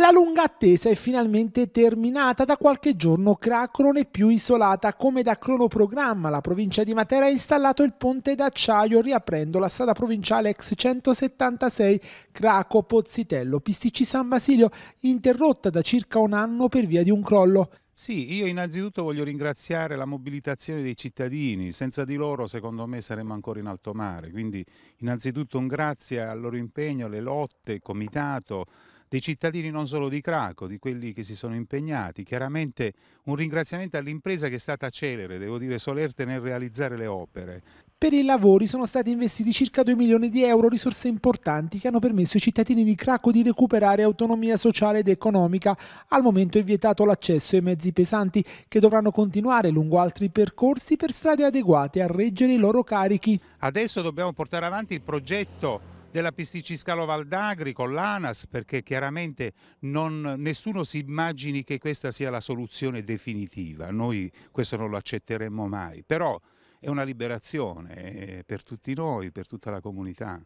La lunga attesa è finalmente terminata. Da qualche giorno Cracro non è più isolata. Come da cronoprogramma, la provincia di Matera ha installato il ponte d'acciaio riaprendo la strada provinciale ex 176 Craco Pozzitello Pisticci San Basilio, interrotta da circa un anno per via di un crollo. Sì, io innanzitutto voglio ringraziare la mobilitazione dei cittadini, senza di loro secondo me saremmo ancora in alto mare, quindi innanzitutto un grazie al loro impegno, alle lotte, al comitato, dei cittadini non solo di Craco, di quelli che si sono impegnati. Chiaramente un ringraziamento all'impresa che è stata celere, devo dire solerte nel realizzare le opere. Per i lavori sono stati investiti circa 2 milioni di euro, risorse importanti che hanno permesso ai cittadini di Cracco di recuperare autonomia sociale ed economica. Al momento è vietato l'accesso ai mezzi pesanti che dovranno continuare lungo altri percorsi per strade adeguate a reggere i loro carichi. Adesso dobbiamo portare avanti il progetto della PSTC Valdagri con l'ANAS perché chiaramente non, nessuno si immagini che questa sia la soluzione definitiva, noi questo non lo accetteremmo mai, però è una liberazione eh, per tutti noi, per tutta la comunità.